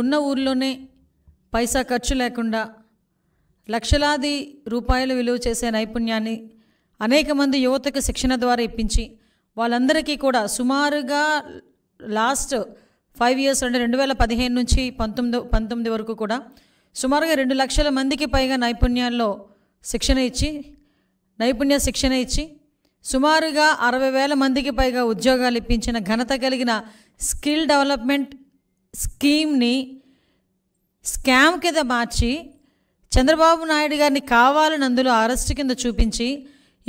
ఉన్న ఊర్లోనే పైసా ఖర్చు లేకుండా లక్షలాది రూపాయలు విలువ చేసే నైపుణ్యాన్ని అనేక మంది యువతకు శిక్షణ ద్వారా ఇప్పించి వాళ్ళందరికీ కూడా సుమారుగా లాస్ట్ ఫైవ్ ఇయర్స్ అంటే రెండు వేల పదిహేను నుంచి పంతొమ్మిది పంతొమ్మిది వరకు కూడా సుమారుగా రెండు లక్షల మందికి పైగా నైపుణ్యాల్లో శిక్షణ ఇచ్చి నైపుణ్య శిక్షణ ఇచ్చి సుమారుగా అరవై వేల మందికి పైగా ఉద్యోగాలు ఇప్పించిన ఘనత కలిగిన స్కిల్ డెవలప్మెంట్ స్కీమ్ని స్కామ్ కింద మార్చి చంద్రబాబు నాయుడు గారిని కావాలని అందులో అరెస్ట్ కింద చూపించి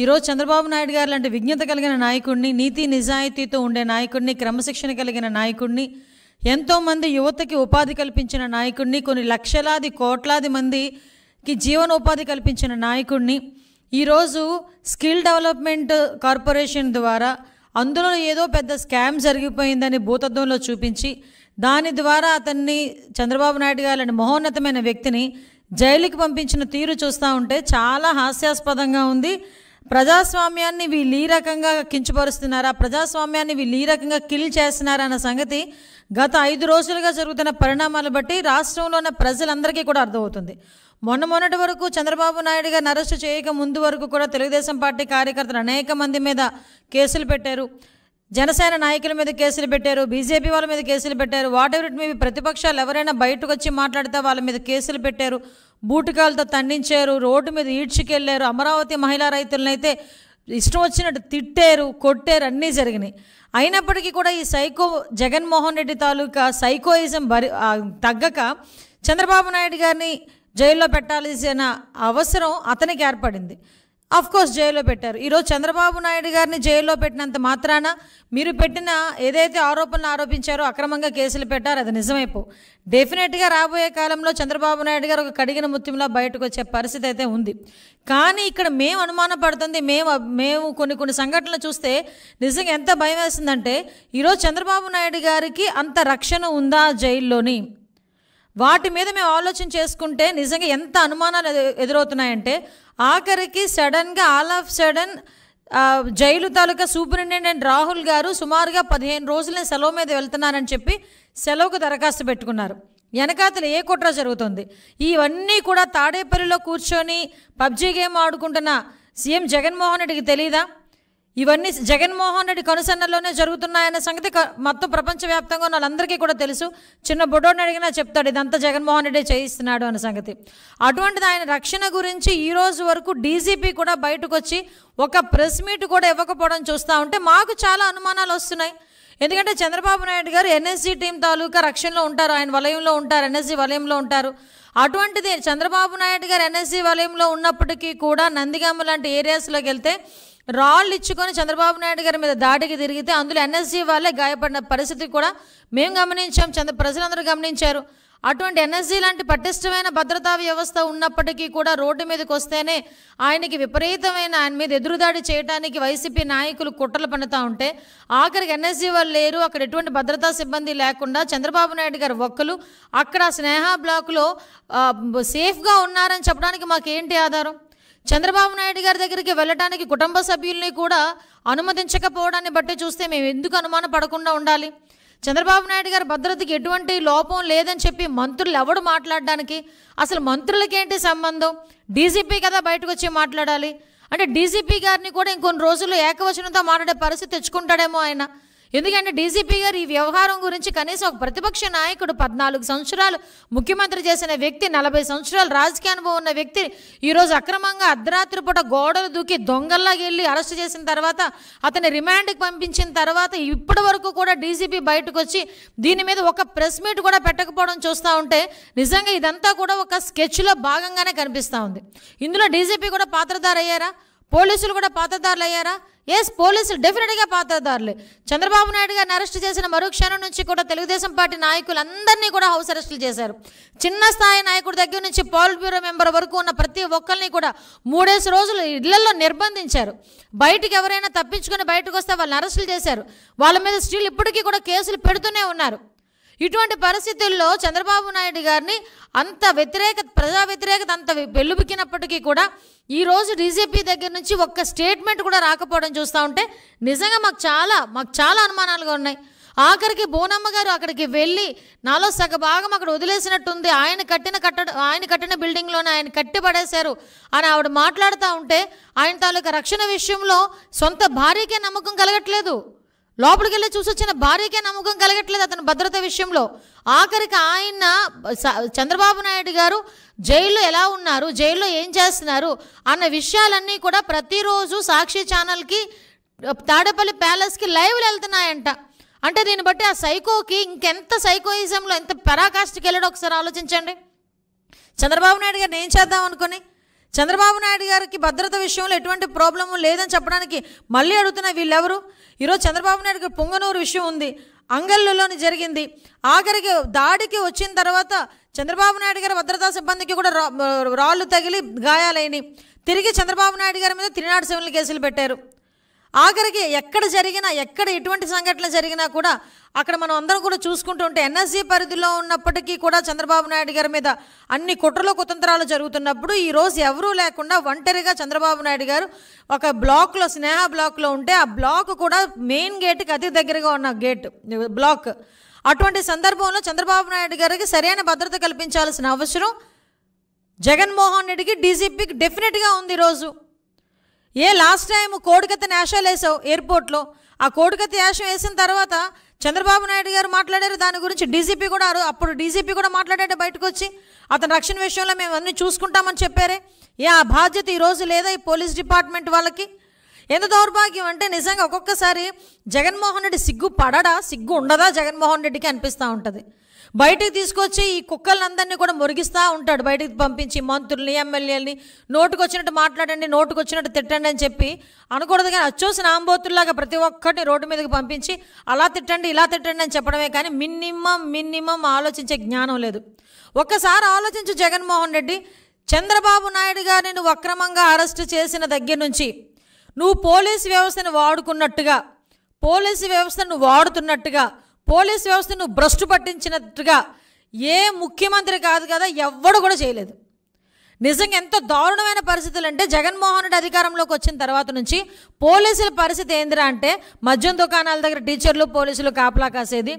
ఈరోజు చంద్రబాబు నాయుడు గారు లాంటి విజ్ఞత కలిగిన నాయకుడిని నీతి నిజాయితీతో ఉండే నాయకుడిని క్రమశిక్షణ కలిగిన నాయకుడిని ఎంతోమంది యువతకి ఉపాధి కల్పించిన నాయకుడిని కొన్ని లక్షలాది కోట్లాది మందికి జీవనోపాధి కల్పించిన నాయకుడిని ఈరోజు స్కిల్ డెవలప్మెంట్ కార్పొరేషన్ ద్వారా అందులో ఏదో పెద్ద స్కామ్ జరిగిపోయిందని భూతత్వంలో చూపించి దాని ద్వారా అతన్ని చంద్రబాబు నాయుడు గారు మహోన్నతమైన వ్యక్తిని జైలుకి పంపించిన తీరు చూస్తూ ఉంటే చాలా హాస్యాస్పదంగా ఉంది ప్రజాస్వామ్యాన్ని వీళ్ళు ఈ రకంగా కించపరుస్తున్నారా ప్రజాస్వామ్యాన్ని వీళ్ళు ఈ రకంగా కిల్ చేస్తున్నారా సంగతి గత ఐదు రోజులుగా జరుగుతున్న పరిణామాలు బట్టి రాష్ట్రంలో ఉన్న ప్రజలందరికీ కూడా అర్థమవుతుంది మొన్న మొన్నటి వరకు చంద్రబాబు నాయుడు గారిని అరెస్టు చేయక ముందు వరకు కూడా తెలుగుదేశం పార్టీ కార్యకర్తలు అనేక మంది మీద కేసులు పెట్టారు జనసేన నాయకుల మీద కేసులు పెట్టారు బీజేపీ వాళ్ళ మీద కేసులు పెట్టారు వాట్ ఎవర్ ఇట్ మీ ప్రతిపక్షాలు ఎవరైనా బయటకు వచ్చి మాట్లాడితే వాళ్ళ మీద కేసులు పెట్టారు బూటుకాలతో తండించారు రోడ్డు మీద ఈడ్చుకెళ్లారు అమరావతి మహిళా రైతులనైతే ఇష్టం వచ్చినట్టు తిట్టారు కొట్టారు అన్నీ జరిగినాయి అయినప్పటికీ కూడా ఈ సైకో జగన్మోహన్ రెడ్డి తాలూకా సైకోయిజం బరి తగ్గక చంద్రబాబు నాయుడు గారిని జైల్లో పెట్టాల్సిన అవసరం అతనికి ఏర్పడింది అఫ్ కోర్స్ జైల్లో పెట్టారు ఈరోజు చంద్రబాబు నాయుడు గారిని జైల్లో పెట్టినంత మాత్రాన మీరు పెట్టిన ఏదైతే ఆరోపణలు ఆరోపించారో అక్రమంగా కేసులు పెట్టారు అది నిజమైపో డెఫినెట్గా రాబోయే కాలంలో చంద్రబాబు నాయుడు గారు ఒక కడిగిన ముత్యంలా బయటకు వచ్చే పరిస్థితి అయితే ఉంది కానీ ఇక్కడ మేము అనుమానపడుతుంది పడుతుంది మేము మేము కొన్ని కొన్ని సంఘటనలు చూస్తే నిజంగా ఎంత భయం వేస్తుందంటే ఈరోజు చంద్రబాబు నాయుడు గారికి అంత రక్షణ ఉందా జైల్లోని వాటి మీద మేము ఆలోచన చేసుకుంటే నిజంగా ఎంత అనుమానాలు ఎదురవుతున్నాయంటే ఆఖరికి సడన్గా ఆల్ ఆఫ్ సడన్ జైలు తాలూకా సూపరింటెండెంట్ రాహుల్ గారు సుమారుగా పదిహేను రోజులనే సెలవు మీద వెళ్తున్నానని చెప్పి సెలవుకు దరఖాస్తు పెట్టుకున్నారు వెనకాతలు ఏ కుట్ర జరుగుతుంది ఇవన్నీ కూడా తాడేపల్లిలో కూర్చొని పబ్జీ గేమ్ ఆడుకుంటున్న సీఎం జగన్మోహన్ రెడ్డికి తెలీదా ఇవన్నీ జగన్మోహన్ రెడ్డి కనుసన్నలోనే జరుగుతున్నాయనే సంగతి మొత్తం ప్రపంచవ్యాప్తంగా ఉన్న వాళ్ళందరికీ కూడా తెలుసు చిన్న బుడోని అడిగినా చెప్తాడు ఇదంతా జగన్మోహన్ రెడ్డి చేయిస్తున్నాడు అనే సంగతి అటువంటిది ఆయన రక్షణ గురించి ఈ రోజు వరకు డీజీపీ కూడా బయటకు వచ్చి ఒక ప్రెస్ మీట్ కూడా ఇవ్వకపోవడం చూస్తూ ఉంటే మాకు చాలా అనుమానాలు వస్తున్నాయి ఎందుకంటే చంద్రబాబు నాయుడు గారు ఎన్ఎస్సీ టీం తాలూకా రక్షణలో ఉంటారు ఆయన వలయంలో ఉంటారు ఎన్ఎస్సీ వలయంలో ఉంటారు అటువంటిది చంద్రబాబు నాయుడు గారు ఎన్ఎస్సీ వలయంలో ఉన్నప్పటికీ కూడా నందిగామ్మ లాంటి ఏరియాస్లోకి వెళ్తే రాళ్ళు ఇచ్చుకొని చంద్రబాబు నాయుడు గారి మీద దాడికి తిరిగితే అందులో ఎన్ఎస్జీ వాళ్ళే గాయపడిన పరిస్థితి కూడా మేము గమనించాం చంద్ర ప్రజలందరూ గమనించారు అటువంటి ఎన్ఎస్జీ లాంటి పటిష్టమైన భద్రతా వ్యవస్థ ఉన్నప్పటికీ కూడా రోడ్డు మీదకి వస్తేనే ఆయనకి విపరీతమైన ఆయన మీద ఎదురుదాడి చేయడానికి వైసీపీ నాయకులు కుట్రలు పన్నుతూ ఉంటే ఆఖరికి ఎన్ఎస్జీ వాళ్ళు లేరు అక్కడ ఎటువంటి భద్రతా సిబ్బంది లేకుండా చంద్రబాబు నాయుడు గారు ఒక్కరు అక్కడ స్నేహ బ్లాక్లో సేఫ్గా ఉన్నారని చెప్పడానికి మాకేంటి ఆధారం చంద్రబాబు నాయుడు గారి దగ్గరికి వెళ్ళడానికి కుటుంబ సభ్యుల్ని కూడా అనుమతించకపోవడాన్ని బట్టి చూస్తే మేము ఎందుకు అనుమాన పడకుండా ఉండాలి చంద్రబాబు నాయుడు గారి భద్రతకి ఎటువంటి లోపం లేదని చెప్పి మంత్రులు ఎవడు మాట్లాడడానికి అసలు మంత్రులకేంటి సంబంధం డీజీపీ కదా బయటకు వచ్చి మాట్లాడాలి అంటే డీజీపీ గారిని కూడా ఇంకొన్ని రోజులు ఏకవచనంతో మాట్లాడే పరిస్థితి తెచ్చుకుంటాడేమో ఆయన ఎందుకంటే డీజీపీ గారు ఈ వ్యవహారం గురించి కనీసం ఒక ప్రతిపక్ష నాయకుడు పద్నాలుగు సంవత్సరాలు ముఖ్యమంత్రి చేసిన వ్యక్తి నలభై సంవత్సరాలు రాజకీయ అనుభవం ఉన్న వ్యక్తి ఈరోజు అక్రమంగా అర్ధరాత్రి పూట గోడలు దూకి దొంగల్లా వెళ్ళి అరెస్ట్ చేసిన తర్వాత అతని రిమాండ్కి పంపించిన తర్వాత ఇప్పటి వరకు కూడా డీజీపీ బయటకు వచ్చి దీని మీద ఒక ప్రెస్ మీట్ కూడా పెట్టకపోవడం చూస్తూ ఉంటే నిజంగా ఇదంతా కూడా ఒక స్కెచ్లో భాగంగానే కనిపిస్తూ ఉంది ఇందులో డీజీపీ కూడా పాత్రధారయ్యారా పోలీసులు కూడా పాతదారులు అయ్యారా ఎస్ పోలీసులు డెఫినెట్గా పాతదారులు చంద్రబాబు నాయుడు గారిని అరెస్ట్ చేసిన మరుక్షణం నుంచి కూడా తెలుగుదేశం పార్టీ నాయకులు అందరినీ కూడా హౌస్ అరెస్టులు చేశారు చిన్న స్థాయి నాయకుడి దగ్గర నుంచి పాల్ బ్యూరో మెంబర్ వరకు ఉన్న ప్రతి ఒక్కరిని కూడా మూడేసి రోజులు ఇళ్లలో నిర్బంధించారు బయటికి ఎవరైనా తప్పించుకొని బయటకు వస్తే వాళ్ళని అరెస్టులు చేశారు వాళ్ళ మీద స్టీల్ ఇప్పటికీ కూడా కేసులు పెడుతూనే ఉన్నారు ఇటువంటి పరిస్థితుల్లో చంద్రబాబు నాయుడు గారిని అంత వ్యతిరేక ప్రజా వ్యతిరేకత అంత వెల్లుబికినప్పటికీ కూడా ఈరోజు డీజీపీ దగ్గర నుంచి ఒక్క స్టేట్మెంట్ కూడా రాకపోవడం చూస్తూ ఉంటే నిజంగా మాకు చాలా మాకు చాలా అనుమానాలుగా ఉన్నాయి ఆఖరికి బోనమ్మ గారు అక్కడికి వెళ్ళి నాలో సగ భాగం అక్కడ వదిలేసినట్టుంది ఆయన కట్టిన కట్ట ఆయన కట్టిన బిల్డింగ్లోనే ఆయన పడేశారు అని ఆవిడ మాట్లాడుతూ ఉంటే ఆయన తాలూకా రక్షణ విషయంలో సొంత భార్యకే నమ్మకం కలగట్లేదు లోపలికి వెళ్ళి చూసి వచ్చిన భార్యకే నమ్మకం కలగట్లేదు అతను భద్రత విషయంలో ఆఖరికి ఆయన చంద్రబాబు నాయుడు గారు జైల్లో ఎలా ఉన్నారు జైల్లో ఏం చేస్తున్నారు అన్న విషయాలన్నీ కూడా ప్రతిరోజు సాక్షి ఛానల్కి తాడేపల్లి ప్యాలెస్కి లైవ్లు వెళ్తున్నాయంట అంటే దీన్ని బట్టి ఆ సైకోకి ఇంకెంత సైకోయిజంలో ఎంత పరాకాష్ఠకి వెళ్ళడో ఒకసారి ఆలోచించండి చంద్రబాబు నాయుడు గారిని ఏం చేద్దాం అనుకుని చంద్రబాబు నాయుడు గారికి భద్రత విషయంలో ఎటువంటి ప్రాబ్లము లేదని చెప్పడానికి మళ్ళీ అడుగుతున్న వీళ్ళెవరు ఈరోజు చంద్రబాబు నాయుడు పొంగనూరు విషయం ఉంది అంగళ్ళలోని జరిగింది ఆఖరికి దాడికి వచ్చిన తర్వాత చంద్రబాబు నాయుడు గారి భద్రతా సిబ్బందికి కూడా రాళ్ళు తగిలి గాయాలైనవి తిరిగి చంద్రబాబు నాయుడు గారి మీద తిరినాడు సెవెన్లు కేసులు పెట్టారు ఆఖరికి ఎక్కడ జరిగినా ఎక్కడ ఎటువంటి సంఘటన జరిగినా కూడా అక్కడ మనం అందరం కూడా చూసుకుంటూ ఉంటే ఎన్ఎస్సీ పరిధిలో ఉన్నప్పటికీ కూడా చంద్రబాబు నాయుడు గారి మీద అన్ని కుట్రలు కుతంత్రాలు జరుగుతున్నప్పుడు ఈరోజు ఎవరూ లేకుండా ఒంటరిగా చంద్రబాబు నాయుడు గారు ఒక బ్లాక్లో స్నేహ బ్లాక్లో ఉంటే ఆ బ్లాక్ కూడా మెయిన్ గేట్కి అతి దగ్గరగా ఉన్న గేట్ బ్లాక్ అటువంటి సందర్భంలో చంద్రబాబు నాయుడు గారికి సరైన భద్రత కల్పించాల్సిన అవసరం జగన్మోహన్ రెడ్డికి డీజీపీకి డెఫినెట్గా ఉంది ఈరోజు ఏ లాస్ట్ టైం కోడికత్త యాషాలు వేసావు ఎయిర్పోర్ట్లో ఆ కోడికత్త యాషం వేసిన తర్వాత చంద్రబాబు నాయుడు గారు మాట్లాడారు దాని గురించి డీజీపీ కూడా అప్పుడు డీజీపీ కూడా మాట్లాడాడు బయటకు వచ్చి అతని రక్షణ విషయంలో మేము అన్నీ చూసుకుంటామని చెప్పారే ఏ ఆ బాధ్యత ఈరోజు లేదా ఈ పోలీస్ డిపార్ట్మెంట్ వాళ్ళకి ఎంత దౌర్భాగ్యం అంటే నిజంగా ఒక్కొక్కసారి జగన్మోహన్ రెడ్డి సిగ్గు పడడా సిగ్గు ఉండదా జగన్మోహన్ రెడ్డికి అనిపిస్తూ ఉంటుంది బయటకు తీసుకొచ్చి ఈ కుక్కలందరినీ కూడా మురిగిస్తూ ఉంటాడు బయటకు పంపించి మంత్రుల్ని ఎమ్మెల్యేలని నోటుకు వచ్చినట్టు మాట్లాడండి నోటుకు వచ్చినట్టు తిట్టండి అని చెప్పి అనకూడదు కానీ అచ్చోసిన ఆంబోతుల్లాగా ప్రతి ఒక్కరిని రోడ్డు మీదకి పంపించి అలా తిట్టండి ఇలా తిట్టండి అని చెప్పడమే కానీ మినిమం మినిమం ఆలోచించే జ్ఞానం లేదు ఒక్కసారి ఆలోచించు జగన్మోహన్ రెడ్డి చంద్రబాబు నాయుడు గారిని నువ్వు అక్రమంగా అరెస్ట్ చేసిన దగ్గర నుంచి నువ్వు పోలీసు వ్యవస్థను వాడుకున్నట్టుగా పోలీసు వ్యవస్థను వాడుతున్నట్టుగా పోలీస్ వ్యవస్థను భ్రష్టు పట్టించినట్టుగా ఏ ముఖ్యమంత్రి కాదు కదా ఎవ్వడు కూడా చేయలేదు నిజంగా ఎంత దారుణమైన పరిస్థితులు అంటే జగన్మోహన్ రెడ్డి అధికారంలోకి వచ్చిన తర్వాత నుంచి పోలీసుల పరిస్థితి ఏందిరా అంటే మద్యం దుకాణాల దగ్గర టీచర్లు పోలీసులు కాపలా కాసేది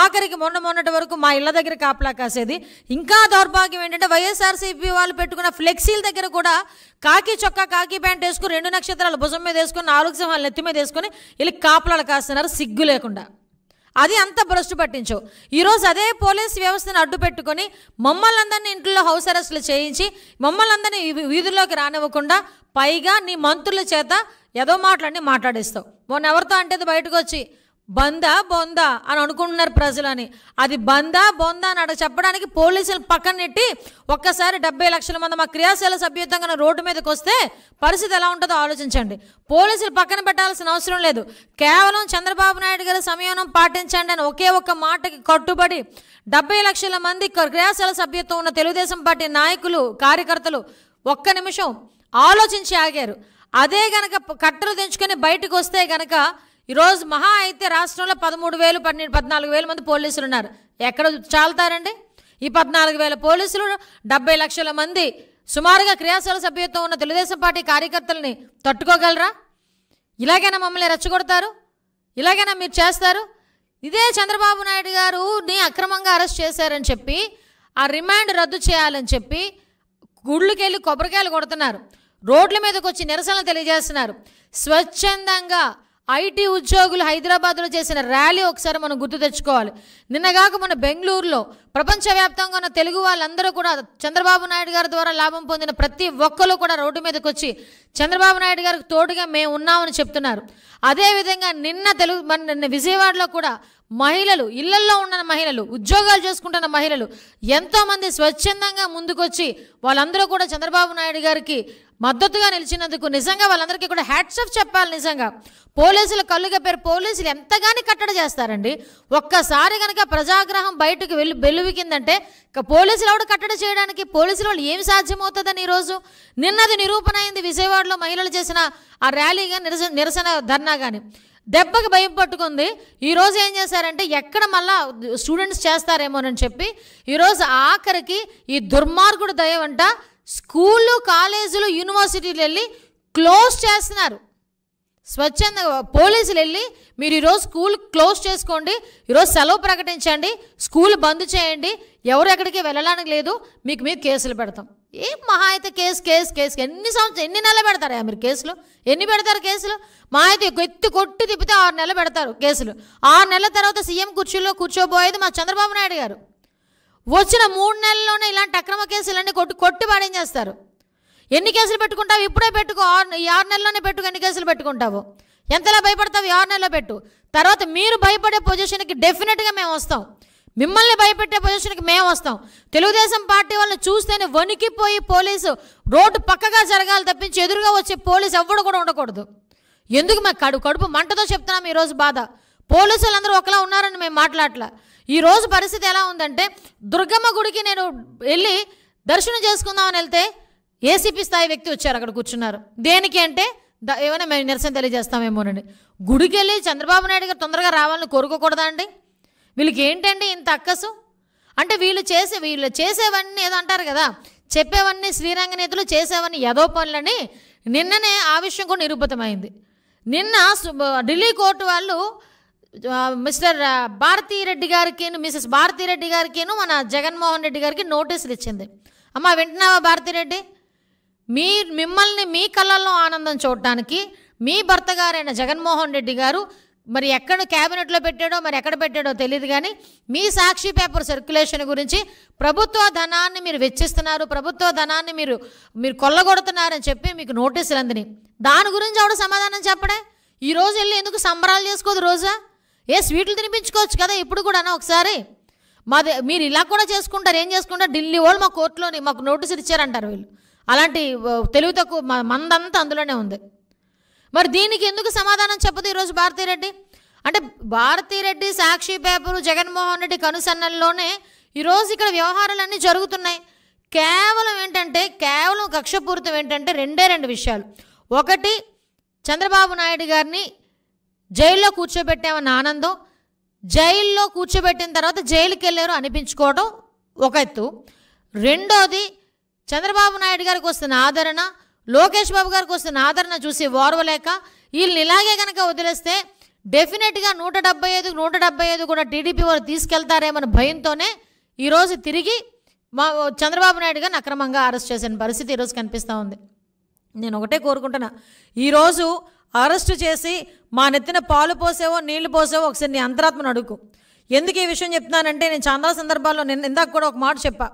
ఆఖరికి మొన్న మొన్నటి వరకు మా ఇళ్ళ దగ్గర కాపలా కాసేది ఇంకా దౌర్భాగ్యం ఏంటంటే వైఎస్ఆర్సీపీ వాళ్ళు పెట్టుకున్న ఫ్లెక్సీల దగ్గర కూడా కాకి చొక్కా కాకి ప్యాంట్ వేసుకుని రెండు నక్షత్రాలు భుజం మీద వేసుకుని నాలుగు సింహాలు నెత్తి మీద వేసుకుని వీళ్ళు కాపలాలు కాస్తున్నారు సిగ్గు లేకుండా అది అంత భ్రష్టు పట్టించు ఈరోజు అదే పోలీస్ వ్యవస్థను అడ్డు పెట్టుకొని మమ్మల్ని అందరినీ ఇంట్లో హౌస్ అరెస్టులు చేయించి మమ్మల్ని అందరినీ వీధుల్లోకి రానివ్వకుండా పైగా నీ మంత్రుల చేత ఏదో మాటలన్నీ మాట్లాడిస్తావు మొన్న ఎవరితో అంటే బయటకు వచ్చి బందా బొందా అని అనుకుంటున్నారు ప్రజలని అది బందా బొందా అని అక్కడ చెప్పడానికి పోలీసులు పక్కన నెట్టి ఒక్కసారి డెబ్బై లక్షల మంది మా క్రియాశీల సభ్యుత్వంగా రోడ్డు మీదకి వస్తే పరిస్థితి ఎలా ఉంటుందో ఆలోచించండి పోలీసులు పక్కన పెట్టాల్సిన అవసరం లేదు కేవలం చంద్రబాబు నాయుడు గారి సంయమనం పాటించండి అని ఒకే ఒక్క మాటకి కట్టుబడి డెబ్బై లక్షల మంది క్రియాశీల సభ్యత్వం ఉన్న తెలుగుదేశం పార్టీ నాయకులు కార్యకర్తలు ఒక్క నిమిషం ఆలోచించి ఆగారు అదే గనక కట్టలు తెంచుకొని బయటకు వస్తే గనక ఈరోజు మహా అయితే రాష్ట్రంలో పదమూడు వేలు పన్నెండు పద్నాలుగు వేల మంది పోలీసులు ఉన్నారు ఎక్కడ చాలుతారండి ఈ పద్నాలుగు వేల పోలీసులు డెబ్బై లక్షల మంది సుమారుగా క్రియాశీల సభ్యత్వం ఉన్న తెలుగుదేశం పార్టీ కార్యకర్తలని తట్టుకోగలరా ఇలాగైనా మమ్మల్ని రెచ్చగొడతారు ఇలాగైనా మీరు చేస్తారు ఇదే చంద్రబాబు నాయుడు గారు నీ అక్రమంగా అరెస్ట్ చేశారని చెప్పి ఆ రిమాండ్ రద్దు చేయాలని చెప్పి గుళ్ళుకెళ్ళి కొబ్బరికాయలు కొడుతున్నారు రోడ్ల మీదకి వచ్చి నిరసనలు తెలియజేస్తున్నారు స్వచ్ఛందంగా ఐటీ ఉద్యోగులు హైదరాబాద్లో చేసిన ర్యాలీ ఒకసారి మనం గుర్తు తెచ్చుకోవాలి నిన్నగాక మన బెంగళూరులో ప్రపంచవ్యాప్తంగా ఉన్న తెలుగు వాళ్ళందరూ కూడా చంద్రబాబు నాయుడు గారి ద్వారా లాభం పొందిన ప్రతి ఒక్కరు కూడా రోడ్డు మీదకి వచ్చి చంద్రబాబు నాయుడు గారికి తోడుగా మేము ఉన్నామని చెప్తున్నారు అదేవిధంగా నిన్న తెలుగు మన విజయవాడలో కూడా మహిళలు ఇళ్లల్లో ఉన్న మహిళలు ఉద్యోగాలు చేసుకుంటున్న మహిళలు ఎంతోమంది స్వచ్ఛందంగా ముందుకొచ్చి వాళ్ళందరూ కూడా చంద్రబాబు నాయుడు గారికి మద్దతుగా నిలిచినందుకు నిజంగా వాళ్ళందరికీ కూడా హ్యాట్స్ ఆఫ్ చెప్పాలి నిజంగా పోలీసులు కళ్ళు కప్పారు పోలీసులు ఎంతగాని కట్టడి చేస్తారండి ఒక్కసారి కనుక ప్రజాగ్రహం బయటకు వెళ్ళి బెలువికిందంటే పోలీసులు ఎవడు కట్టడి చేయడానికి పోలీసుల వాళ్ళు ఏమి సాధ్యమవుతుందని ఈరోజు నిన్నది నిరూపణ అయింది విజయవాడలో మహిళలు చేసిన ఆ ర్యాలీగా నిరసన నిరసన ధర్నా కానీ దెబ్బకి భయం పట్టుకుంది ఈరోజు ఏం చేశారంటే ఎక్కడ మళ్ళా స్టూడెంట్స్ చేస్తారేమోనని చెప్పి ఈరోజు ఆఖరికి ఈ దుర్మార్గుడు దయవంట స్కూళ్ళు కాలేజీలు యూనివర్సిటీలు వెళ్ళి క్లోజ్ చేస్తున్నారు స్వచ్ఛందంగా పోలీసులు వెళ్ళి మీరు ఈరోజు స్కూల్ క్లోజ్ చేసుకోండి ఈరోజు సెలవు ప్రకటించండి స్కూల్ బంద్ చేయండి ఎవరు ఎక్కడికి వెళ్ళడానికి లేదు మీకు మీరు కేసులు పెడతాం ఏం మహా అయితే కేసు కేసు కేసు ఎన్ని సంవత్సరం ఎన్ని నెలలు పెడతారు మీరు కేసులు ఎన్ని పెడతారు కేసులు మా అయితే ఎత్తి కొట్టి తిప్పితే ఆరు నెలలు పెడతారు కేసులు ఆరు నెలల తర్వాత సీఎం కుర్చీలో కూర్చోబోయేది మా చంద్రబాబు నాయుడు గారు వచ్చిన మూడు నెలల్లోనే ఇలాంటి అక్రమ కేసులన్నీ కొట్టు కొట్టి పడేం చేస్తారు ఎన్ని కేసులు పెట్టుకుంటావు ఇప్పుడే పెట్టుకో ఆరు ఆరు నెలల్లోనే పెట్టుకు ఎన్ని కేసులు పెట్టుకుంటావు ఎంతలా భయపడతావు ఆరు నెలలో పెట్టు తర్వాత మీరు భయపడే పొజిషన్కి డెఫినెట్గా మేము వస్తాం మిమ్మల్ని భయపెట్టే పొజిషన్కి మేము వస్తాం తెలుగుదేశం పార్టీ వాళ్ళని చూస్తేనే వణికిపోయి పోలీసు రోడ్డు పక్కగా జరగాలి తప్పించి ఎదురుగా వచ్చే పోలీసు ఎవ్వడు కూడా ఉండకూడదు ఎందుకు మా కడుపు కడుపు మంటతో చెప్తున్నాం ఈరోజు బాధ పోలీసులు అందరూ ఒకలా ఉన్నారని మేము మాట్లాడలే ఈరోజు పరిస్థితి ఎలా ఉందంటే దుర్గమ్మ గుడికి నేను వెళ్ళి దర్శనం చేసుకుందామని వెళ్తే ఏసీపీ స్థాయి వ్యక్తి వచ్చారు అక్కడ కూర్చున్నారు దేనికి అంటే ఏమైనా మేము నిరసన తెలియజేస్తామేమోనండి గుడికి వెళ్ళి చంద్రబాబు నాయుడు గారు తొందరగా రావాలని కోరుకోకూడదండి వీళ్ళకి ఏంటండి ఇంత అక్కసు అంటే వీళ్ళు చేసే వీళ్ళు చేసేవన్నీ ఏదో అంటారు కదా చెప్పేవన్నీ శ్రీరంగనేతలు చేసేవన్నీ యదో పనులని నిన్ననే ఆ విషయం కూడా నిరూపితమైంది నిన్న ఢిల్లీ కోర్టు వాళ్ళు మిస్టర్ భారతీ రెడ్డి గారికి భారతీ రెడ్డి గారికిను మన జగన్మోహన్ రెడ్డి గారికి నోటీసులు ఇచ్చింది అమ్మ వింటున్నావా భారతీరెడ్డి మీ మిమ్మల్ని మీ కళ్ళల్లో ఆనందం చూడటానికి మీ భర్త గారైన జగన్మోహన్ రెడ్డి గారు మరి ఎక్కడ క్యాబినెట్లో పెట్టాడో మరి ఎక్కడ పెట్టాడో తెలియదు కానీ మీ సాక్షి పేపర్ సర్క్యులేషన్ గురించి ప్రభుత్వ ధనాన్ని మీరు వెచ్చిస్తున్నారు ప్రభుత్వ ధనాన్ని మీరు మీరు కొల్లగొడుతున్నారని చెప్పి మీకు నోటీసులు అందినాయి దాని గురించి ఆవిడ సమాధానం చెప్పడే ఈరోజు వెళ్ళి ఎందుకు సంబరాలు చేసుకోదు రోజా ఏ స్వీట్లు తినిపించుకోవచ్చు కదా ఇప్పుడు కూడానా ఒకసారి మాది మీరు ఇలా కూడా చేసుకుంటారు ఏం చేసుకుంటారు ఢిల్లీ వాళ్ళు మా కోర్టులోని మాకు నోటీసులు ఇచ్చారంటారు వీళ్ళు అలాంటి తెలివి తక్కువ మందంతా అందులోనే ఉంది మరి దీనికి ఎందుకు సమాధానం చెప్పదు ఈరోజు భారతీరెడ్డి అంటే భారతీరెడ్డి సాక్షి పేపరు జగన్మోహన్ రెడ్డి కనుసన్నల్లోనే ఈరోజు ఇక్కడ వ్యవహారాలన్నీ జరుగుతున్నాయి కేవలం ఏంటంటే కేవలం కక్షపూరితం ఏంటంటే రెండే రెండు విషయాలు ఒకటి చంద్రబాబు నాయుడు గారిని జైల్లో కూర్చోబెట్టామన్న ఆనందం జైల్లో కూర్చోబెట్టిన తర్వాత జైలుకి వెళ్ళారు అనిపించుకోవడం ఒక ఎత్తు రెండోది చంద్రబాబు నాయుడు గారికి వస్తున్న ఆదరణ లోకేష్ బాబు గారికి వస్తున్న ఆదరణ చూసి ఓర్వలేక వీళ్ళని ఇలాగే కనుక వదిలేస్తే డెఫినెట్గా నూట డెబ్బై ఐదు నూట డెబ్బై ఐదు కూడా టీడీపీ వారు తీసుకెళ్తారేమని భయంతోనే ఈరోజు తిరిగి మా చంద్రబాబు నాయుడు గారిని అక్రమంగా అరెస్ట్ చేసిన పరిస్థితి ఈరోజు కనిపిస్తూ ఉంది నేను ఒకటే కోరుకుంటున్నా ఈరోజు అరెస్టు చేసి మా నెత్తిన పాలు పోసేవో నీళ్లు పోసేవో ఒకసారి నీ అంతరాత్మను అడుగు ఎందుకు ఈ విషయం చెప్తున్నానంటే నేను చాలా సందర్భాల్లో నేను ఇందాక కూడా ఒక మాట చెప్పా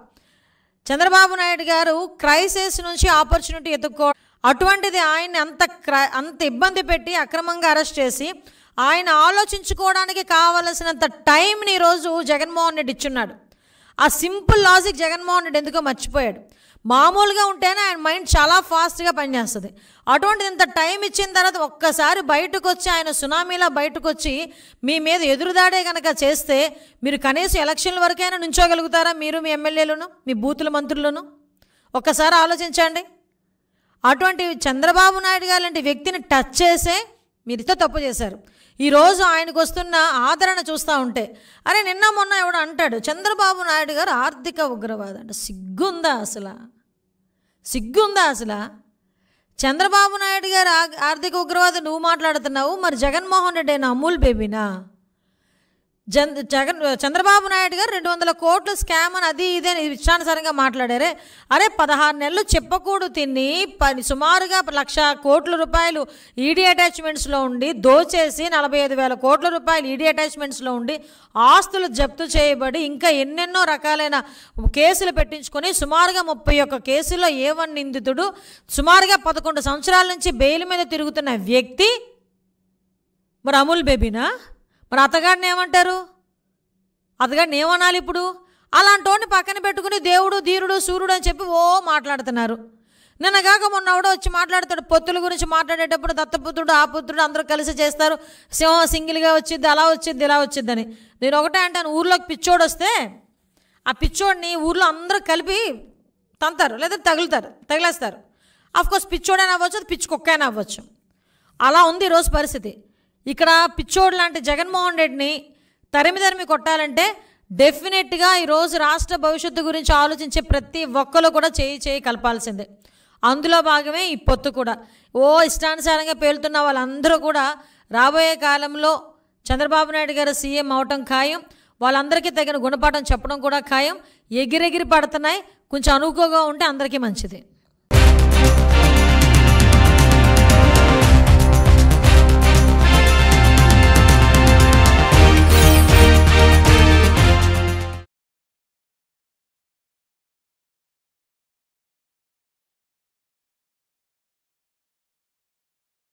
చంద్రబాబు నాయుడు గారు క్రైసిస్ నుంచి ఆపర్చునిటీ ఎత్తుక్కో అటువంటిది ఆయన అంత అంత ఇబ్బంది పెట్టి అక్రమంగా అరెస్ట్ చేసి ఆయన ఆలోచించుకోవడానికి కావలసినంత టైంని ఈరోజు జగన్మోహన్ రెడ్డి ఇచ్చున్నాడు ఆ సింపుల్ లాజిక్ జగన్మోహన్ రెడ్డి ఎందుకో మర్చిపోయాడు మామూలుగా ఉంటేనే ఆయన మైండ్ చాలా ఫాస్ట్గా పనిచేస్తుంది అటువంటిది ఇంత టైం ఇచ్చిన తర్వాత ఒక్కసారి బయటకు వచ్చి ఆయన సునామీలా బయటకు వచ్చి మీ మీద ఎదురుదాడే కనుక చేస్తే మీరు కనీసం ఎలక్షన్ల వరకైనా నుంచోగలుగుతారా మీరు మీ ఎమ్మెల్యేలను మీ బూతుల మంత్రులను ఒక్కసారి ఆలోచించండి అటువంటి చంద్రబాబు నాయుడు గారు లాంటి వ్యక్తిని టచ్ చేసే మీరితో తప్పు చేశారు ఈరోజు ఆయనకు వస్తున్న ఆదరణ చూస్తూ ఉంటే అరే నిన్న మొన్న ఎవడు అంటాడు చంద్రబాబు నాయుడు గారు ఆర్థిక ఉగ్రవాదం అంటే సిగ్గుందా అసలు సిగ్గుందా అసలు చంద్రబాబు నాయుడు గారు ఆర్థిక ఉగ్రవాదం నువ్వు మాట్లాడుతున్నావు మరి జగన్మోహన్ రెడ్డి అయిన అమూల్ బేబీనా జన్ జగన్ చంద్రబాబు నాయుడు గారు రెండు వందల కోట్లు స్కామ్ అని అది ఇదే ఇష్టానుసారంగా మాట్లాడారే అరే పదహారు నెలలు చెప్పకూడదు తిని పని సుమారుగా లక్ష కోట్ల రూపాయలు ఈడీ అటాచ్మెంట్స్లో ఉండి దోచేసి నలభై ఐదు వేల కోట్ల రూపాయలు ఈడీ అటాచ్మెంట్స్లో ఉండి ఆస్తులు జప్తు చేయబడి ఇంకా ఎన్నెన్నో రకాలైన కేసులు పెట్టించుకొని సుమారుగా ముప్పై ఒక్క కేసుల్లో ఏ వన్ నిందితుడు సుమారుగా పదకొండు సంవత్సరాల నుంచి బెయిల్ మీద తిరుగుతున్న వ్యక్తి మరి అమూల్ బేబీనా మరి అతగాడిని ఏమంటారు అతగాడిని ఏమనాలి ఇప్పుడు అలాంటి పక్కన పెట్టుకుని దేవుడు ధీరుడు సూర్యుడు అని చెప్పి ఓ మాట్లాడుతున్నారు నిన్నగాక మొన్నవాడు వచ్చి మాట్లాడతాడు పొత్తుల గురించి మాట్లాడేటప్పుడు దత్తపుత్రుడు ఆ పుత్రుడు అందరూ కలిసి చేస్తారు సింహం సింగిల్గా వచ్చింది అలా వచ్చింది ఇలా వచ్చిందని నేను ఒకటే అంటాను ఊర్లోకి పిచ్చోడు వస్తే ఆ పిచ్చోడిని ఊర్లో అందరూ కలిపి తంతారు లేదా తగులుతారు తగిలేస్తారు అఫ్కోర్స్ పిచ్చోడైనా అవ్వచ్చు అది అయినా అవ్వచ్చు అలా ఉంది ఈరోజు పరిస్థితి ఇక్కడ పిచ్చోడు లాంటి జగన్మోహన్ రెడ్డిని తరిమి తరిమి కొట్టాలంటే డెఫినెట్గా ఈరోజు రాష్ట్ర భవిష్యత్తు గురించి ఆలోచించే ప్రతి ఒక్కరు కూడా చేయి చేయి కలపాల్సిందే అందులో భాగమే ఈ పొత్తు కూడా ఓ ఇష్టానుసారంగా పేలుతున్న వాళ్ళందరూ కూడా రాబోయే కాలంలో చంద్రబాబు నాయుడు గారు సీఎం అవటం ఖాయం వాళ్ళందరికీ తగిన గుణపాఠం చెప్పడం కూడా ఖాయం ఎగిరెగిరి పడుతున్నాయి కొంచెం అనుకోగా ఉంటే అందరికీ మంచిది